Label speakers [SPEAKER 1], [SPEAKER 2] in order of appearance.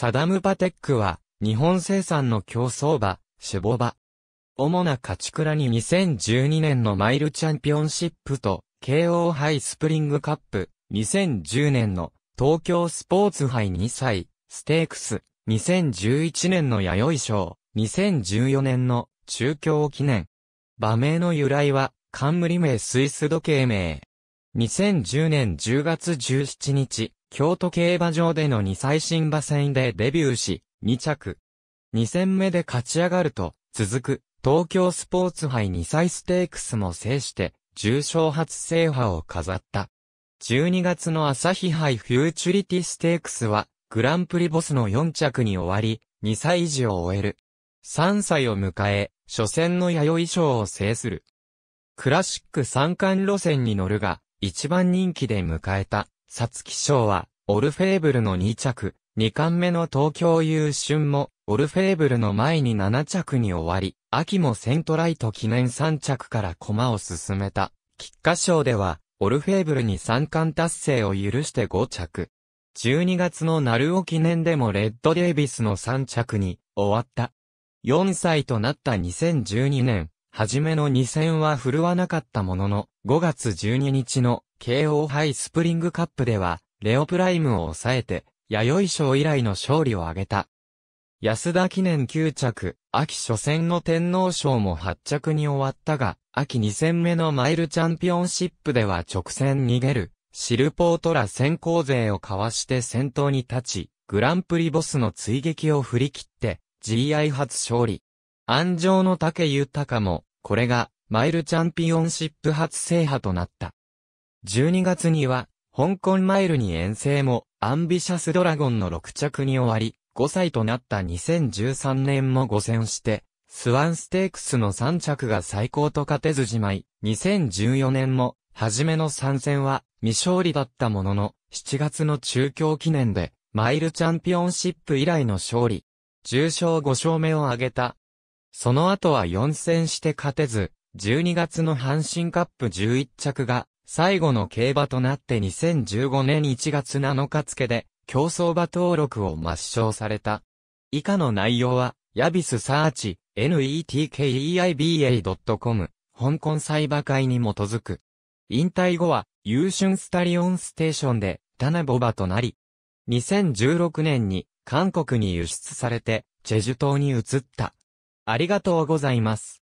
[SPEAKER 1] サダムパテックは、日本生産の競争馬、種母馬。主な勝ち倉に2012年のマイルチャンピオンシップと、KO 杯スプリングカップ、2010年の東京スポーツ杯2歳、ステークス、2011年の弥生賞、2014年の中京記念。馬名の由来は、冠名スイス時計名。2010年10月17日、京都競馬場での2歳新馬戦でデビューし、2着。2戦目で勝ち上がると、続く、東京スポーツ杯2歳ステークスも制して、重賞初制覇を飾った。12月の朝日杯フューチュリティステークスは、グランプリボスの4着に終わり、2歳児を終える。3歳を迎え、初戦の弥生賞を制する。クラシック三冠路線に乗るが、一番人気で迎えた。ツキ賞は、オルフェーブルの2着、2巻目の東京優春も、オルフェーブルの前に7着に終わり、秋もセントライト記念3着から駒を進めた。菊花賞では、オルフェーブルに3冠達成を許して5着。12月のナルオ記念でもレッドデイビスの3着に終わった。4歳となった2012年、初めの2戦は振るわなかったものの、5月12日の KO 杯スプリングカップでは、レオプライムを抑えて、弥生賞以来の勝利を挙げた。安田記念9着、秋初戦の天皇賞も8着に終わったが、秋2戦目のマイルチャンピオンシップでは直線逃げる、シルポートら先行勢をかわして先頭に立ち、グランプリボスの追撃を振り切って、GI 初勝利。安城の竹豊も、これが、マイルチャンピオンシップ初制覇となった。12月には、香港マイルに遠征も、アンビシャスドラゴンの6着に終わり、5歳となった2013年も5戦して、スワンステークスの3着が最高と勝てずじまい、2014年も、初めの参戦は未勝利だったものの、7月の中京記念で、マイルチャンピオンシップ以来の勝利。重賞5勝目を挙げたその後は4戦して勝てず、12月の阪神カップ11着が、最後の競馬となって2015年1月7日付で、競争馬登録を抹消された。以下の内容は、ヤビスサーチ、netkeiba.com、香港裁判会に基づく。引退後は、優春スタリオンステーションで、タナボバとなり、2016年に、韓国に輸出されて、チェジュ島に移った。ありがとうございます。